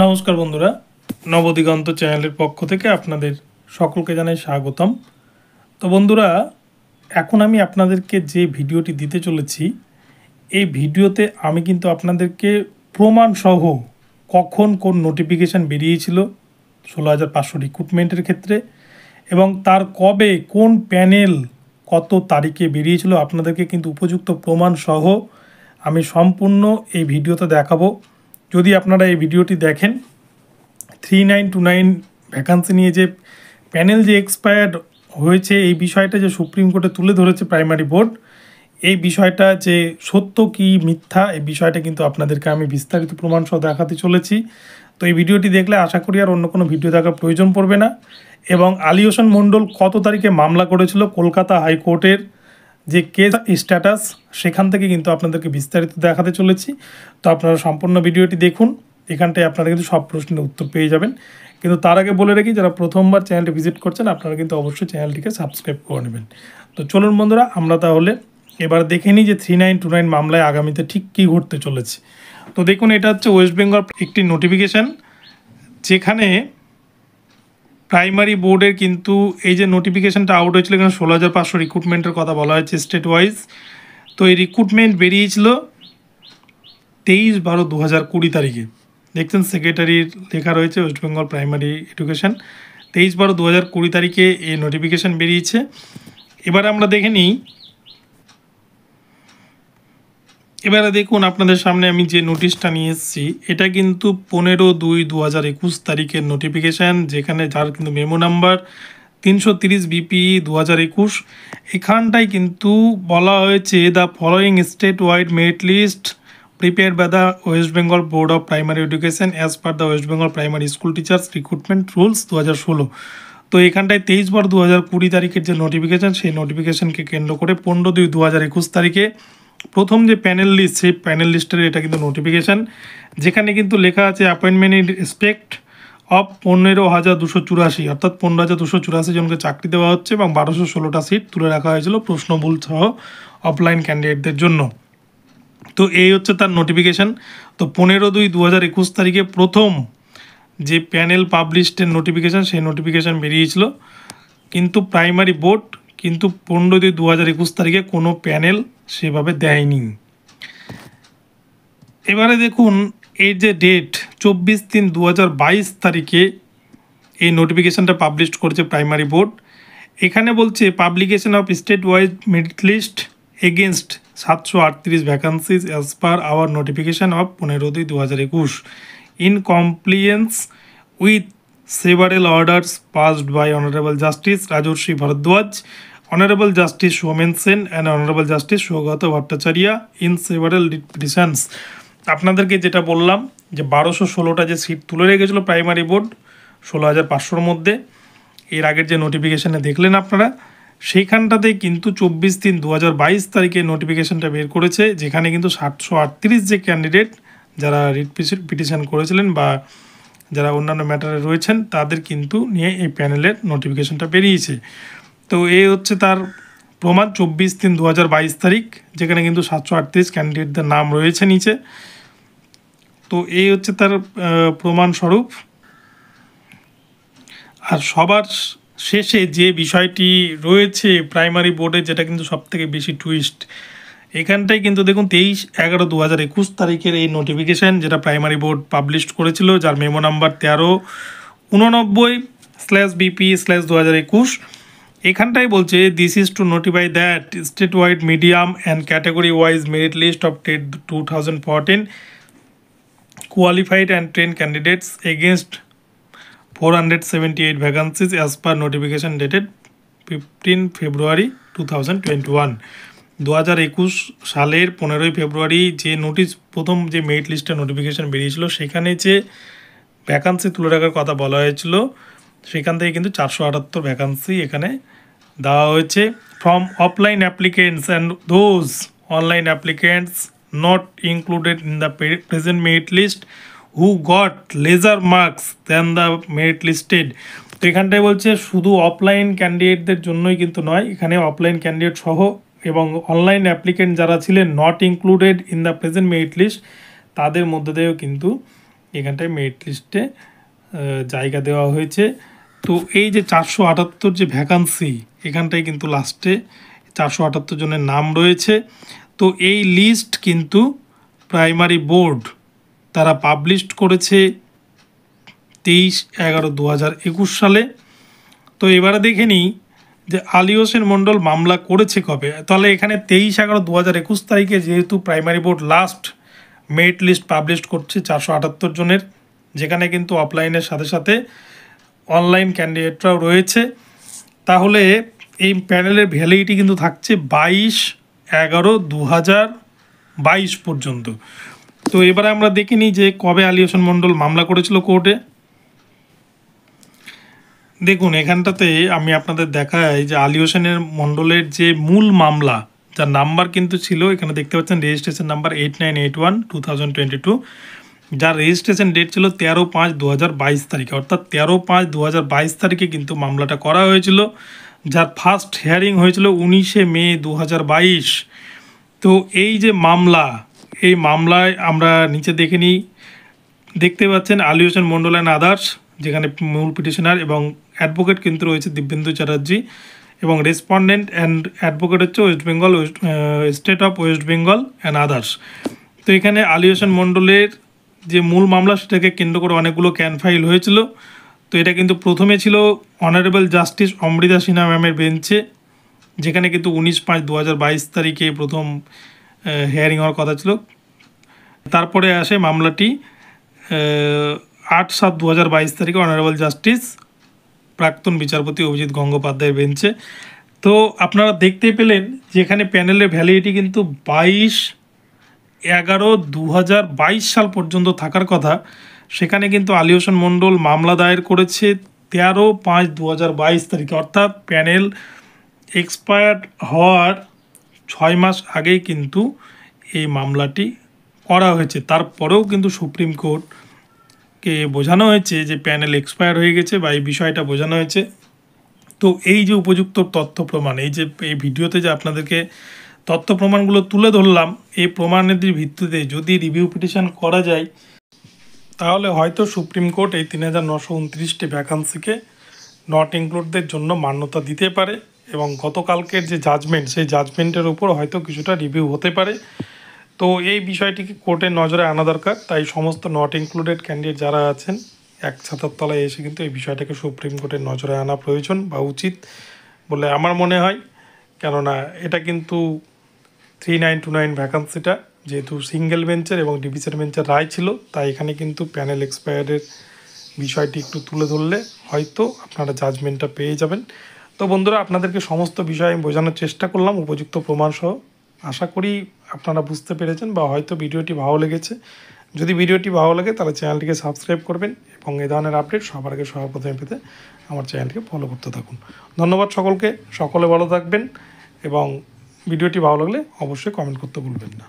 নমস্কার বন্ধুরা নবদিগন্ত চ্যানেলের পক্ষ থেকে আপনাদের সকলকে জানাই স্বাগতম তো বন্ধুরা এখন আমি আপনাদেরকে যে ভিডিওটি দিতে চলেছি এই ভিডিওতে আমি কিন্তু আপনাদেরকে প্রমাণসহ কখন কোন নোটিফিকেশান বেরিয়েছিল ষোলো হাজার পাঁচশো রিক্রুটমেন্টের ক্ষেত্রে এবং তার কবে কোন প্যানেল কত তারিখে বেরিয়েছিল আপনাদেরকে কিন্তু উপযুক্ত প্রমাণসহ আমি সম্পূর্ণ এই ভিডিওতে দেখাবো যদি আপনারা এই ভিডিওটি দেখেন three nine two nine vacancy নিয়ে যে প্যানেল যে এক্সপায়ার্ড হয়েছে এই বিষয়টা যে সুপ্রিম কোর্টে তুলে ধরেছে প্রাইমারি বোর্ড এই বিষয়টা যে সত্য কি মিথ্যা এই বিষয়টা কিন্তু আপনাদেরকে আমি বিস্তারিত প্রমাণ সহ দেখাতে চলেছি তো এই ভিডিওটি দেখলে আশা করি আর অন্য কোনো ভিডিও দেখার প্রয়োজন পড়বে না এবং আলিওসন মণ্ডল কত তারিখে মামলা করেছিল কলকাতা হাইকোর্টের যে কে স্ট্যাটাস সেখান থেকে কিন্তু আপনাদেরকে বিস্তারিত দেখাতে চলেছি তো আপনারা সম্পূর্ণ ভিডিওটি দেখুন এখানটায় আপনারা কিন্তু সব প্রশ্নের উত্তর পেয়ে যাবেন কিন্তু তার আগে বলে রাখি যারা প্রথমবার চ্যানেলটি ভিজিট করছেন আপনারা কিন্তু অবশ্যই চ্যানেলটিকে সাবস্ক্রাইব করে নেবেন তো চলুন বন্ধুরা আমরা তাহলে এবার দেখে নিই যে থ্রি নাইন টু নাইন মামলায় আগামীতে ঠিক কী ঘটতে চলেছে তো দেখুন এটা হচ্ছে ওয়েস্ট বেঙ্গল একটি নোটিফিকেশান যেখানে প্রাইমারি বোর্ডের কিন্তু এই যে নোটিফিকেশানটা আউট হয়েছিল এখানে ষোলো হাজার পাঁচশো রিক্রুটমেন্টের কথা বলা হয়েছে স্টেট ওয়াইজ তো এই রিক্রুটমেন্ট বেরিয়েছিল তেইশ বারো দু হাজার কুড়ি তারিখে দেখছেন সেক্রেটারির লেখা রয়েছে ওয়েস্ট বেঙ্গল প্রাইমারি এডুকেশান তেইশ বারো দু হাজার কুড়ি তারিখে এই নোটিফিকেশান বেরিয়েছে এবার আমরা দেখে নিই এবারে দেখুন আপনাদের সামনে আমি যে নোটিশটা নিয়ে এসেছি এটা কিন্তু পনেরো দুই দু হাজার একুশ তারিখের নোটিফিকেশান যেখানে যার কিন্তু মেমো নাম্বার তিনশো তিরিশ বিপি e দু হাজার একুশ এখানটায় কিন্তু বলা হয়েছে the following state wide merit list prepare by the West Bengal board of primary education as per the West Bengal primary school teachers recruitment rules দু হাজার ষোলো তো এখানটায় তেইশ বার দু হাজার কুড়ি তারিখের যে নোটিফিকেশান সেই নোটিফিকেশানকে কেন্দ্র করে পনেরো দুই দু হাজার একুশ তারিখে প্রথম যে প্যানেল লিস্ট সেই প্যানেল লিস্টের এটা কিন্তু নোটিফিকেশান যেখানে কিন্তু লেখা আছে অ্যাপয়েন্টমেন্ট ইন রেসপেক্ট অফ পনেরো হাজার দুশো চুরাশি অর্থাৎ পনেরো হাজার দুশো চুরাশি জনকে চাকরি দেওয়া হচ্ছে এবং বারোশো ষোলোটা সিট তুলে রাখা হয়েছিল প্রশ্নভুল সহ অফলাইন ক্যান্ডিডেটদের জন্য তো এই হচ্ছে তার নোটিফিকেশান তো পনেরো দুই দু হাজার একুশ তারিখে প্রথম যে প্যানেল পাবলিশডের নোটিফিকেশান সেই নোটিফিকেশান বেরিয়েছিল কিন্তু প্রাইমারি বোর্ড কিন্তু পনেরো দুই দু হাজার একুশ তারিখে কোনো প্যানেল সেভাবে দেয়নি এবারে দেখুন এর যে ডেট চব্বিশ তিন দু হাজার বাইশ তারিখে এই নোটিফিকেশানটা পাবলিশ করেছে প্রাইমারি বোর্ড এখানে বলছে publication of state wise merit list against সাতশো আটত্রিশ vacancies as per our notification of পনেরো দুই দু হাজার একুশ in compliance with several orders passed by honourable justice Rajarshi Bharadwaj honourable justice Homen Sen and honourable justice Saugata Bhattacharya in several petitions. আপনাদেরকে যেটা বললাম যে বারোশো ষোলোটা যে সিট তুলে রেখেছিল প্রাইমারি বোর্ড ষোলো হাজার পাঁচশোর মধ্যে এর আগের যে নোটিফিকেশানে দেখলেন আপনারা সেইখানটাতে কিন্তু চব্বিশ তিন দু হাজার বাইশ তারিখে নোটিফিকেশানটা বের করেছে যেখানে কিন্তু সাতশো আটত্রিশ যে ক্যান্ডিডেট যারা রিট পিটিশন করেছিলেন বা যারা অন্যান্য ম্যাটারে রয়েছেন তাদের কিন্তু নিয়ে এই প্যানেলের নোটিফিকেশানটা বেরিয়েছে তো এই হচ্ছে তার প্রমাণ চব্বিশ তিন দু তারিখ যেখানে কিন্তু সাতশো আটত্রিশ ক্যান্ডিডেটদের নাম রয়েছে নিচে তো এই হচ্ছে তার প্রমাণস্বরূপ আর সবার শেষে যে বিষয়টি রয়েছে প্রাইমারি বোর্ডে যেটা কিন্তু সব থেকে বেশি টুইস্ট এখানটাই কিন্তু দেখুন তেইশ এগারো দু হাজার একুশ তারিখের এই নোটিফিকেশান যেটা প্রাইমারি বোর্ড পাবলিশ করেছিল যার মেমো নাম্বার তেরো উননব্বই স্ল্যাশ বিপি স্ল্যাশ দু হাজার একুশ এখানটাই বলছে this is to notify that state wide medium and category wise merit list of TET two thousand fourteen qualified hundred seventy eight candidates as per vacancies dated fifteen February two thousand twenty one দু হাজার একুশ সালের পনেরোই ফেব্রুয়ারি যে notice প্রথম যে merit লিস্টের notification বেরিয়েছিল সেখানে যে ভ্যাকান্সি তুলে রাখার কথা বলা হয়েছিল সেখান থেকে কিন্তু চারশো আটাত্তর ভ্যাকান্সি এখানে দেওয়া হয়েছে from offline applicants and those online applicants not included in the present merit list who got lesser marks than the merit listed তো এখানটায় বলছে শুধু অফলাইন ক্যান্ডিডেটদের জন্যই কিন্তু নয় এখানে অফলাইন ক্যান্ডিডেট সহ এবং অনলাইন অ্যাপ্লিকেন্ট যারা ছিলেন not included in the present merit list তাদের মধ্যে দিয়েও কিন্তু এখানটায় মেরিট লিস্টে জায়গা দেওয়া হয়েছে তো এই যে চারশো আটাত্তর যে ভ্যাকান্সি এখানটায় কিন্তু লাস্টে চারশো আটাত্তর জনের নাম রয়েছে তো এই লিস্ট কিন্তু প্রাইমারি বোর্ড তারা পাবলিশ করেছে তেইশ এগারো দু সালে তো এবারে দেখে নিই যে আলী হোসেন মণ্ডল মামলা করেছে কবে তাহলে এখানে তেইশ এগারো দু হাজার একুশ তারিখে যেহেতু primary board last merit list publish করছে চারশো আটাত্তর জনের যেখানে কিন্তু অফলাইনের সাথে সাথে অনলাইন ক্যান্ডিডেটরাও রয়েছে তাহলে এই প্যানেলের ভ্যালিডিটি কিন্তু থাকছে বাইশ এগারো দু হাজার বাইশ পর্যন্ত তো এবারে আমরা দেখিনি যে কবে হোসেন মণ্ডল মামলা করেছিল কোর্টে দেখুন এখানটাতে আমি আপনাদের দেখাই যে আলী হোসেনের মণ্ডলের যে মূল মামলা যার নাম্বার কিন্তু ছিল এখানে দেখতে পাচ্ছেন registration number eight nine eight one two thousand twenty two যার রেজিস্ট্রেশন ডেট ছিল তেরো পাঁচ দু তারিখে অর্থাৎ তেরো পাঁচ দু হাজার তারিখে কিন্তু মামলাটা করা হয়েছিল যার ফার্স্ট হিয়ারিং হয়েছিল উনিশে মে দু তো এই যে মামলা এই মামলায় আমরা নিচে দেখে নিই দেখতে পাচ্ছেন আলী হোসেন মন্ডল অ্যান্ড আদার্স যেখানে মূল পিটিশনার এবং অ্যাডভোকেট কিন্তু রয়েছে দিব্যেন্দু চ্যাটার্জি এবং রেসপন্ডেন্ট অ্যান্ড অ্যাডভোকেট হচ্ছে West Bengal West state of West Bengal and others তো এখানে আলী হোসেন মন্ডলের যে মূল মামলা সেটাকে কেন্দ্র করে অনেকগুলো ক্যান ফাইল হয়েছিল তো এটা কিন্তু প্রথমে ছিল অনারেবল জাস্টিস অমৃতা সিনহা ম্যামের বেঞ্চে যেখানে কিন্তু উনিশ পাঁচ দু তারিখে প্রথম হেয়ারিং হওয়ার কথা ছিল তারপরে আসে মামলাটি আট সাত দু হাজার বাইশ তারিখে অনারেবল জাস্টিস প্রাক্তন বিচারপতি অভিজিৎ গঙ্গোপাধ্যায়ের বেঞ্চে তো আপনারা দেখতে পেলেন যেখানে প্যানেলের ভ্যালিডিটি কিন্তু বাইশ এগারো দু সাল পর্যন্ত থাকার কথা সেখানে কিন্তু আলী হোসেন মণ্ডল মামলা দায়ের করেছে তেরো পাঁচ দু হাজার বাইশ তারিখে অর্থাৎ প্যানেল এক্সপায়ার্ড হওয়ার ছয় মাস আগেই কিন্তু এই মামলাটি করা হয়েছে তারপরেও কিন্তু সুপ্রিম কোর্টকে বোঝানো হয়েছে যে প্যানেল এক্সপায়ার হয়ে গেছে বা এই বিষয়টা বোঝানো হয়েছে তো এই যে উপযুক্ত তথ্য প্রমাণ এই যে এই ভিডিওতে যে আপনাদেরকে তথ্য প্রমাণগুলো তুলে ধরলাম এই প্রমাণের ভিত্তিতে যদি রিভিউ পিটিশন করা যায় তাহলে হয়তো সুপ্রিম কোর্ট এই তিন হাজার নশো উনত্রিশটি ভ্যাকান্সিকে নট ইনক্লুডদের জন্য মান্যতা দিতে পারে এবং গতকালকের যে জাজমেন্ট সেই জাজমেন্টের উপর হয়তো কিছুটা রিভিউ হতে পারে তো এই বিষয়টিকে কোর্টের নজরে আনা দরকার তাই সমস্ত নট ইনক্লুডেড ক্যান্ডিডেট যারা আছেন এক ছাতার তলায় এসে কিন্তু এই বিষয়টাকে সুপ্রিম কোর্টের নজরে আনা প্রয়োজন বা উচিত বলে আমার মনে হয় কেননা এটা কিন্তু থ্রি নাইন টু নাইন ভ্যাকান্সিটা যেহেতু সিঙ্গেল বেঞ্চের এবং ডিভিশন বেঞ্চের রায় ছিল তাই এখানে কিন্তু প্যানেল এক্সপায়ারের বিষয়টি একটু তুলে ধরলে হয়তো আপনারা জাজমেন্টটা পেয়ে যাবেন তো বন্ধুরা আপনাদেরকে সমস্ত বিষয় আমি বোঝানোর চেষ্টা করলাম উপযুক্ত প্রমাণসহ আশা করি আপনারা বুঝতে পেরেছেন বা হয়তো ভিডিওটি ভালো লেগেছে যদি ভিডিওটি ভালো লাগে তাহলে চ্যানেলটিকে সাবস্ক্রাইব করবেন এবং এ ধরনের আপডেট সবার আগে সবার প্রথমে পেতে আমার চ্যানেলটিকে ফলো করতে থাকুন ধন্যবাদ সকলকে সকলে ভালো থাকবেন এবং ভিডিওটি ভালো লাগলে অবশ্যই কমেন্ট করতে ভুলবেন না